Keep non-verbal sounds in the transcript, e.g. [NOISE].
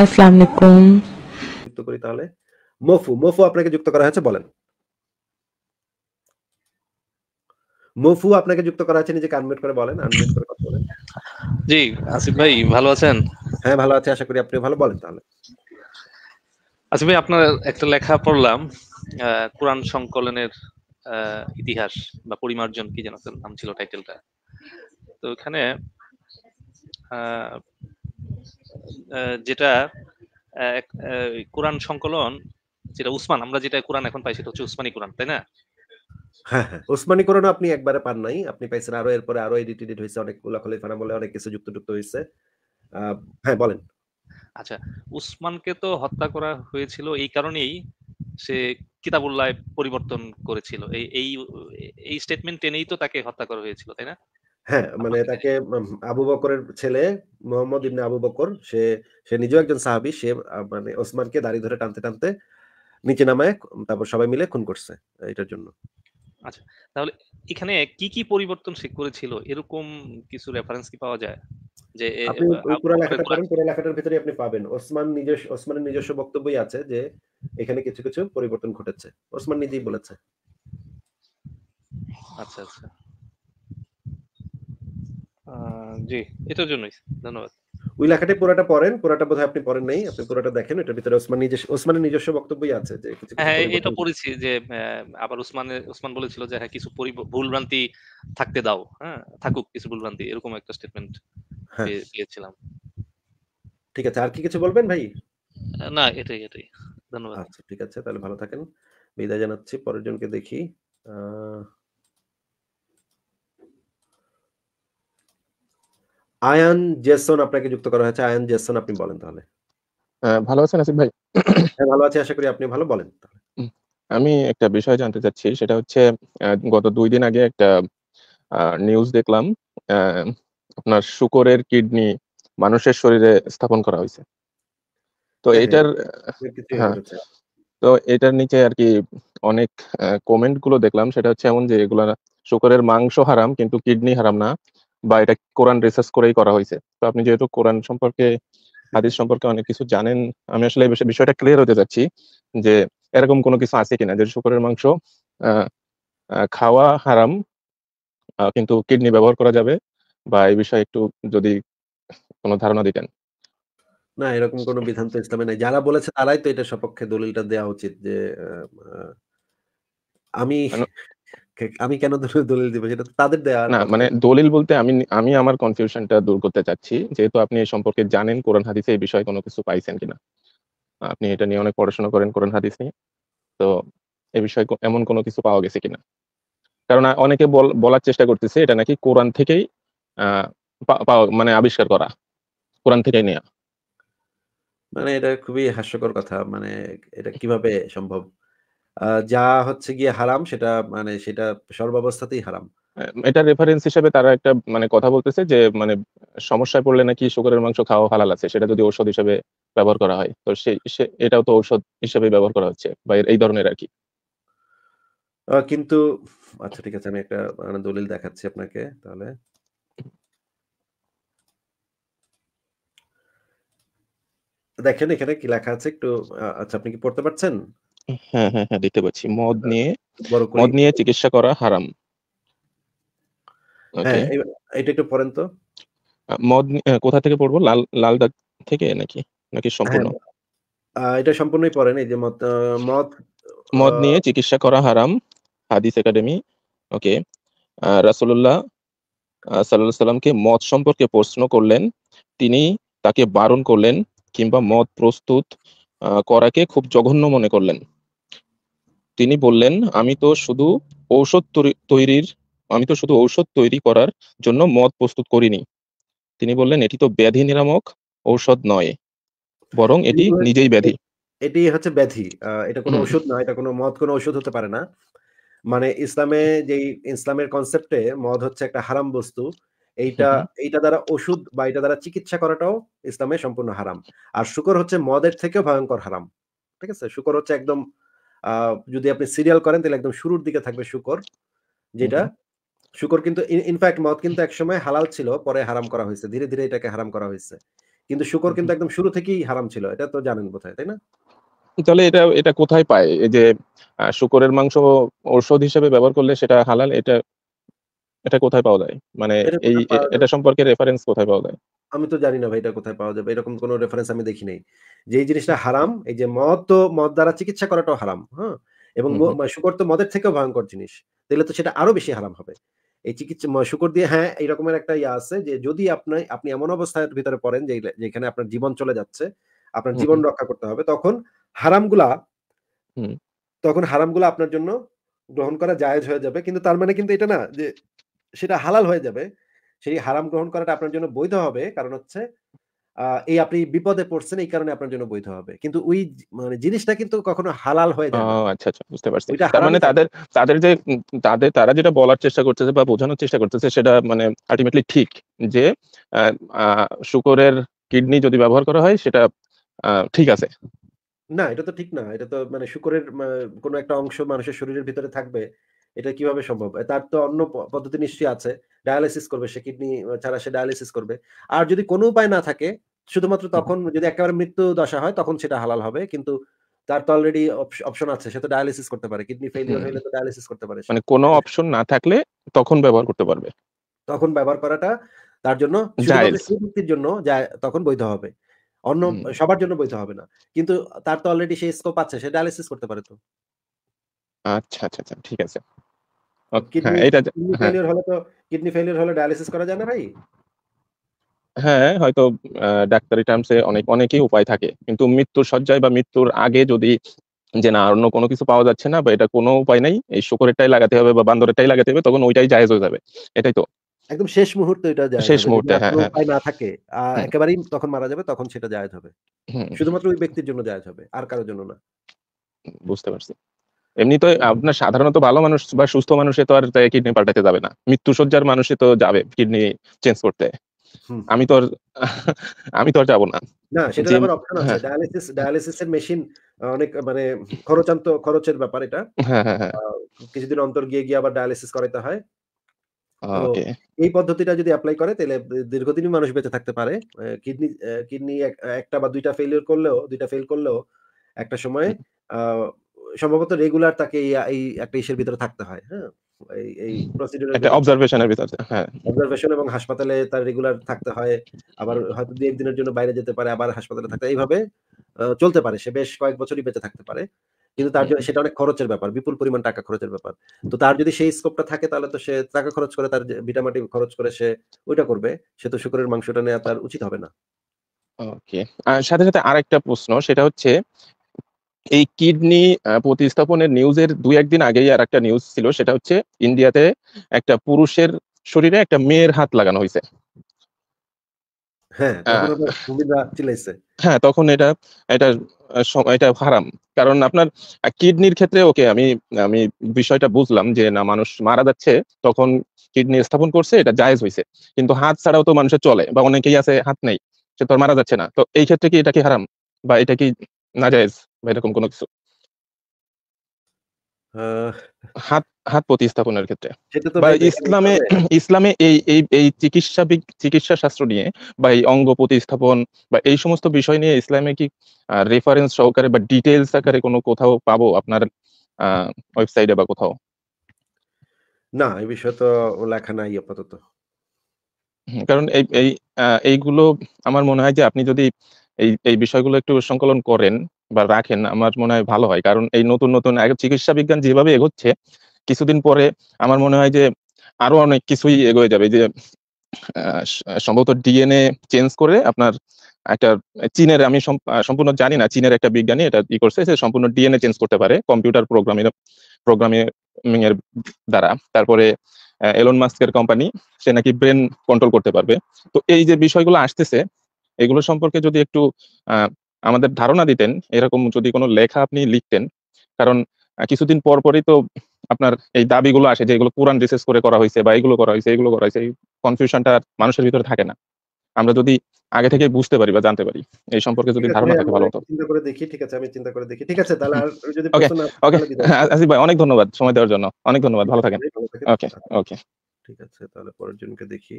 আসসালামু আলাইকুম যুক্ত করি তাহলে মফু মফু আপনাকে যুক্ত করা হয়েছে বলেন মফু আপনাকে যুক্ত করা নিজেকে আনমিউট করে বলেন আনমিউট করে কথা বলেন জি আসিফ ভাই ভালো আছেন হ্যাঁ ভালো আছি আশা করি আপনি ভালো বলেন তাহলে আসিফ ভাই আপনার একটা লেখা পড়লাম কোরআন সংকলনের ইতিহাস বা পরিমার্জন কি যেন নাম ছিল টাইটেলটা তো এখানে যেটা কোরআন সংকলন যেটা উসমান আমরা যেটা কোরআন এখন পাই সেটা হচ্ছে উসমানী কোরআন তাই না হ্যাঁ, হ্যাঁ কোরআন আপনি একবারে পান নাই আপনি পাইছেন আরো এরপরে আরো এডিট এডিট হয়েছে অনেক বলে অনেক কিছু যুক্ত যুক্ত হয়েছে হ্যাঁ বলেন আচ্ছা উসমানকে তো হত্যা করা হয়েছিল এই কারণেই সে কিতাবুল্লাহ পরিবর্তন করেছিল এই এই স্টেটমেন্ট টেনেই তো তাকে হত্যা করা হয়েছিল তাই না হ্যাঁ মানে তাকে আবু বকরের ছেলে মোহাম্মদ ইবনে আবু বকর সে সে নিজেও একজন সাহাবি সে মানে ওসমানকে দাড়ি ধরে টানতে টানতে নিচে নামায় তারপর সবাই মিলে খুন করছে এটার জন্য আচ্ছা তাহলে এখানে কি কি পরিবর্তন সে করেছিল এরকম কিছু রেফারেন্স কি পাওয়া যায় যে আপনি পুরো লেখাটা পড়েন পুরো লেখাটার ভিতরে আপনি পাবেন ওসমান নিজস্ব ওসমানের নিজস্ব বক্তব্যই আছে যে এখানে কিছু কিছু পরিবর্তন ঘটেছে ওসমান নিজেই বলেছে আচ্ছা আচ্ছা জি এটার জন্যই ধন্যবাদ ওই লেখাটি পুরোটা পড়েন পুরোটা বোধহয় আপনি পড়েন নাই আপনি পুরোটা দেখেন এটার ভিতরে ওসমান নিজে ওসমানের নিজস্ব বক্তব্যই আছে যে হ্যাঁ এটা পড়েছি যে আবার ওসমানে ওসমান বলেছিল যে হ্যাঁ কিছু ভুলভ্রান্তি থাকতে দাও হ্যাঁ থাকুক কিছু ভুলভ্রান্তি এরকম একটা স্টেটমেন্ট হ্যাঁ। পেয়েছিলাম ঠিক আছে আর কি কিছু বলবেন ভাই না এটাই এটাই ধন্যবাদ আচ্ছা ঠিক আছে তাহলে ভালো থাকেন বিদায় জানাচ্ছি পরের জনকে দেখি আহ আয়ান জেসন আপনাকে যুক্ত করা হয়েছে আয়ান জেসন আপনি বলেন তাহলে ভালো আছেন আসিফ ভাই হ্যাঁ, ভালো আছি আশা করি আপনি ভালো বলেন আমি একটা বিষয় জানতে চাচ্ছি সেটা হচ্ছে গত দুই দিন আগে একটা নিউজ দেখলাম আপনার শুকরের কিডনি মানুষের শরীরে স্থাপন করা হয়েছে তো হ্যাঁ, হ্যাঁ। এটার তো এটার নিচে আর কি অনেক কমেন্ট গুলো দেখলাম সেটা হচ্ছে এমন যে এগুলা শুকরের মাংস হারাম কিন্তু কিডনি হারাম না বা এটা কোরআন রিসার্চ করেই করা হয়েছে তো আপনি যেহেতু কোরআন সম্পর্কে হাদিস সম্পর্কে অনেক কিছু জানেন আমি আসলে এই বিষয়টা ক্লিয়ার হতে চাচ্ছি যে এরকম কোনো কিছু আছে কিনা যে শুকরের মাংস খাওয়া হারাম কিন্তু কিডনি ব্যবহার করা যাবে বা এই বিষয়ে একটু যদি কোনো ধারণা দিতেন না এরকম কোনো বিধান তো ইসলামে নাই যারা বলেছে তারাই তো এটা সপক্ষে দলিলটা দেওয়া উচিত যে আমি আমি কেন দলিল দিব সেটা তাদের দেয়া না মানে দলিল বলতে আমি আমি আমার কনফিউশনটা দূর করতে চাচ্ছি যেহেতু আপনি এই সম্পর্কে জানেন কোরআন হাদিসে এই বিষয়ে কোনো কিছু পাইছেন কিনা আপনি এটা নিয়ে অনেক পড়াশোনা করেন কোরআন হাদিস নিয়ে তো এ বিষয়ে এমন কোনো কিছু পাওয়া গেছে কিনা কারণ অনেকে বলার চেষ্টা করতেছে এটা নাকি কোরআন থেকেই মানে আবিষ্কার করা কোরআন থেকেই নেয়া মানে এটা খুবই হাস্যকর কথা মানে এটা কিভাবে সম্ভব যা হচ্ছে গিয়ে হারাম সেটা মানে সেটা সর্বাবস্থাতেই হারাম এটা রেফারেন্স হিসেবে তারা একটা মানে কথা বলতেছে যে মানে সমস্যায় পড়লে নাকি শুকরের মাংস খাওয়া হালাল আছে সেটা যদি ঔষধ হিসেবে ব্যবহার করা হয় তো সেই এটাও তো ঔষধ হিসেবে ব্যবহার করা হচ্ছে বা এই ধরনের আর কি কিন্তু আচ্ছা ঠিক আছে আমি একটা মানে দলিল দেখাচ্ছি আপনাকে তাহলে দেখেন এখানে কি লেখা আছে একটু আচ্ছা আপনি কি পড়তে পারছেন হ্যাঁ হ্যাঁ হ্যাঁ মদ হ্যাঁ, নিয়ে মদ নিয়ে চিকিৎসা করা হারাম হ্যাঁ, এটা একটু পড়েন তো মদ কোথা থেকে পড়বো লাল লাল দাগ থেকে নাকি নাকি হ্যাঁ, সম্পূর্ণ এটা সম্পূর্ণই পড়েন এই যে মদ মদ নিয়ে চিকিৎসা করা হারাম হাদিস একাডেমি ওকে রাসূলুল্লাহ সাল্লাল্লাহু সাল্লামকে মদ সম্পর্কে প্রশ্ন করলেন তিনি তাকে বারণ করলেন কিংবা মদ প্রস্তুত করাকে খুব জঘন্য মনে করলেন তিনি বললেন আমি তো শুধু ঔষধ তৈরির আমি তো শুধু ঔষধ তৈরি করার জন্য মদ প্রস্তুত করিনি তিনি বললেন এটি তো ব্যাধি নিরামক ঔষধ নয় বরং এটি নিজেই ব্যাধি এটি হচ্ছে ব্যাধি এটা কোনো ওষুধ নয় এটা কোনো মদ কোনো ঔষধ হতে পারে না মানে ইসলামে যে ইসলামের কনসেপ্টে মদ হচ্ছে একটা হারাম বস্তু এইটা এইটা দ্বারা ওষুধ বা এটা দ্বারা চিকিৎসা করাটাও ইসলামে সম্পূর্ণ হারাম আর শুকর হচ্ছে মদের থেকেও ভয়ঙ্কর হারাম ঠিক আছে শুকর হচ্ছে একদম যদি আপনি সিরিয়াল করেন তাহলে একদম শুরুর দিকে থাকবে শুকর যেটা শুকর কিন্তু ইনফ্যাক্ট মদ কিন্তু একসময় হালাল ছিল পরে হারাম করা হয়েছে ধীরে ধীরে এটাকে হারাম করা হয়েছে কিন্তু শুকর কিন্তু একদম শুরু থেকেই হারাম ছিল এটা তো জানেন বোধহয় তাই না তাহলে এটা এটা কোথায় পায় এই যে শুকরের মাংস ঔষধ হিসেবে ব্যবহার করলে সেটা হালাল এটা এটা কোথায় পাওয়া যায় মানে এই এটা সম্পর্কে রেফারেন্স কোথায় পাওয়া যায় আমি তো জানি না ভাই এটা কোথায় পাওয়া যাবে এরকম কোনো রেফারেন্স আমি দেখি নাই যেই জিনিসটা হারাম এই যে মদ তো মদ দ্বারা চিকিৎসা করাটাও হারাম হ্যাঁ এবং শুকর তো মদের থেকেও ভয়ঙ্কর জিনিস তাহলে তো সেটা আরো বেশি হারাম হবে এই চিকিৎসা শুকর দিয়ে হ্যাঁ এইরকমের একটা ইয়ে আছে যে যদি আপনি আপনি এমন অবস্থার ভিতরে পড়েন যেখানে আপনার জীবন চলে যাচ্ছে আপনার জীবন রক্ষা করতে হবে তখন হারামগুলা তখন হারামগুলা আপনার জন্য গ্রহণ করা জায়েজ হয়ে যাবে কিন্তু তার মানে কিন্তু এটা না যে সেটা হালাল হয়ে যাবে সেই হারাম গ্রহণ করাটা আপনার জন্য বৈধ হবে কারণ হচ্ছে এই আপনি বিপদে পড়ছেন এই কারণে আপনার জন্য বৈধ হবে কিন্তু ওই মানে জিনিসটা কিন্তু কখনো হালাল হয়ে যায় আচ্ছা আচ্ছা বুঝতে পারছি তার মানে তাদের তাদের যে তাদের তারা যেটা বলার চেষ্টা করতেছে বা বোঝানোর চেষ্টা করতেছে সেটা মানে আলটিমেটলি ঠিক যে শুকরের কিডনি যদি ব্যবহার করা হয় সেটা ঠিক আছে না এটা তো ঠিক না এটা তো মানে শুকরের কোনো একটা অংশ মানুষের শরীরের ভিতরে থাকবে এটা কিভাবে সম্ভব তার তো অন্য পদ্ধতি নিশ্চয়ই আছে ডায়ালিসিস করবে সে কিডনি ছাড়া সে ডায়ালিসিস করবে আর যদি কোনো উপায় না থাকে শুধুমাত্র তখন যদি একেবারে মৃত্যু দশা হয় তখন সেটা হালাল হবে কিন্তু তার তো অলরেডি অপশন আছে সে তো ডায়ালিসিস করতে পারে কিডনি ফেলিওর হলে তো ডায়ালিসিস করতে পারে মানে কোনো অপশন না থাকলে তখন ব্যবহার করতে পারবে তখন ব্যবহার করাটা তার জন্য ব্যক্তির জন্য তখন বৈধ হবে অন্য সবার জন্য বৈধ হবে না কিন্তু তার তো অলরেডি সেই স্কোপ আছে সে ডায়ালিসিস করতে পারে তো আচ্ছা আচ্ছা আচ্ছা ঠিক আছে কিডনি ফেলিওর আচ্ছা, হ্যাঁ, হ্যাঁ। হলে তো কিডনি ফেলিওর হলে ডায়ালিসিস করা যায় না ভাই হ্যাঁ হয়তো ডাক্তারি টার্মসে অনেক অনেকই উপায় থাকে কিন্তু মৃত্যুর শয্যায় বা মৃত্যুর আগে যদি যে না অন্য কোনো কিছু পাওয়া যাচ্ছে না বা এটা কোনো উপায় নাই এই শুকরেরটাই লাগাতে হবে বা বান্দরেরটাই লাগাতে হবে তখন ওইটাই জায়েজ হয়ে যাবে এটাই তো একদম শেষ মুহূর্তে এটা যায় শেষ মুহূর্তে হ্যাঁ, হ্যাঁ উপায় না থাকে একেবারেই তখন মারা যাবে তখন সেটা জায়েজ হবে শুধুমাত্র ওই ব্যক্তির জন্য জায়েজ হবে আর কারোর জন্য না বুঝতে পারছি এমনি তো আপনার সাধারণত ভালো মানুষ বা সুস্থ মানুষে তো আর কিডনি পাল্টাতে যাবে না মৃত্যুসজ্জার মানুষে তো যাবে কিডনি চেঞ্জ করতে আমি তো আমি তো আর না না সেটা আবার অপশন আছে ডায়ালিসিস ডায়ালিসিসের মেশিন অনেক মানে খরচান্ত খরচের ব্যাপার এটা হ্যাঁ, হ্যাঁ, হ্যাঁ। কিছুদিন অন্তর গিয়ে গিয়ে আবার ডায়ালিসিস করাতে হয় এই পদ্ধতিটা যদি অ্যাপ্লাই করে তাহলে দীর্ঘদিনই মানুষ বেঁচে থাকতে পারে কিডনি কিডনি একটা বা দুইটা ফেলিওর করলেও দুইটা ফেল করলেও একটা সময় সম্ভবত রেগুলার তাকে এই একটা ইসের ভিতরে থাকতে হয় হ্যাঁ এই প্রসিডিউর এটা অবজারভেশনের ভিতরে হ্যাঁ অবজারভেশন এবং হাসপাতালে তার রেগুলার থাকতে হয় আবার হয়তো দুই একদিনের জন্য বাইরে যেতে পারে আবার হাসপাতালে থাকতে এইভাবে চলতে পারে সে বেশ কয়েক বছরই বেঁচে থাকতে পারে কিন্তু তার জন্য সেটা অনেক খরচের ব্যাপার বিপুল পরিমাণ টাকা খরচের ব্যাপার তো তার যদি সেই স্কোপটা থাকে তাহলে তো সে টাকা খরচ করে তার ভিটামাটি খরচ করে সে ওইটা করবে সে তো শুকরের মাংসটা নেওয়া তার উচিত হবে না ওকে সাথে সাথে আরেকটা প্রশ্ন সেটা হচ্ছে এই কিডনি প্রতিস্থাপনের নিউজের দুই একদিন আগেই আর একটা নিউজ ছিল সেটা হচ্ছে ইন্ডিয়াতে একটা পুরুষের শরীরে একটা মেয়ের হাত লাগানো হয়েছে হ্যাঁ, হ্যাঁ তখন এটা এটা এটা হারাম কারণ আপনার কিডনির ক্ষেত্রে ওকে আমি আমি বিষয়টা বুঝলাম যে না মানুষ মারা যাচ্ছে তখন কিডনি স্থাপন করছে এটা জায়েজ হয়েছে কিন্তু হাত ছাড়াও তো মানুষের চলে বা অনেকেই আছে হাত নেই সে তো মারা যাচ্ছে না তো এই ক্ষেত্রে কি এটা কি হারাম বা এটা কি না জায়েজ বা এরকম কোনো কিছু হাত হাত প্রতিস্থাপনের ক্ষেত্রে বা ইসলামে [CLEARS THROAT] ইসলামে এই এই এই চিকিৎসা চিকিৎসা শাস্ত্র নিয়ে বা এই অঙ্গ প্রতিস্থাপন বা এই সমস্ত বিষয় নিয়ে ইসলামে কি রেফারেন্স সহকারে বা ডিটেলস আকারে কোনো কোথাও পাবো আপনার ওয়েবসাইটে বা কোথাও না এই বিষয়ে তো লেখা নাই আপাতত কারণ এই এই এইগুলো আমার মনে হয় যে আপনি যদি এই এই বিষয়গুলো একটু সংকলন করেন বা রাখেন আমার মনে হয় ভালো হয় কারণ এই নতুন নতুন চিকিৎসা বিজ্ঞান যেভাবে এগোচ্ছে কিছুদিন পরে আমার মনে হয় যে আরো অনেক কিছুই এগোয়ে যাবে যে সম্ভবত ডিএনএ চেঞ্জ করে আপনার একটা চীনের আমি সম্পূর্ণ জানি না চীনের একটা বিজ্ঞানী এটা ই করছে সে সম্পূর্ণ ডিএনএ চেঞ্জ করতে পারে কম্পিউটার প্রোগ্রামের প্রোগ্রামিং এর দ্বারা তারপরে এলন মাস্কের কোম্পানি সে নাকি ব্রেন কন্ট্রোল করতে পারবে তো এই যে বিষয়গুলো আসতেছে এগুলো সম্পর্কে যদি একটু আমাদের ধারণা দিতেন এরকম যদি কোনো লেখা আপনি লিখতেন কারণ কিছুদিন পর পরই তো আপনার এই দাবিগুলো আসে যে এগুলো কোরআন রিসেস করে করা হয়েছে বা এগুলো করা হয়েছে এগুলো করা হয়েছে এই কনফিউশনটা মানুষের ভিতরে থাকে না আমরা যদি আগে থেকে বুঝতে পারি বা জানতে পারি এই সম্পর্কে যদি ধারণা থাকে ভালো হতো চিন্তা করে দেখি ঠিক আছে আমি চিন্তা করে দেখি ঠিক আছে তাহলে যদি ওকে ওকে আসিফ ভাই অনেক ধন্যবাদ সময় দেওয়ার জন্য অনেক ধন্যবাদ ভালো থাকেন ওকে ওকে ঠিক আছে তাহলে পরের জনকে দেখি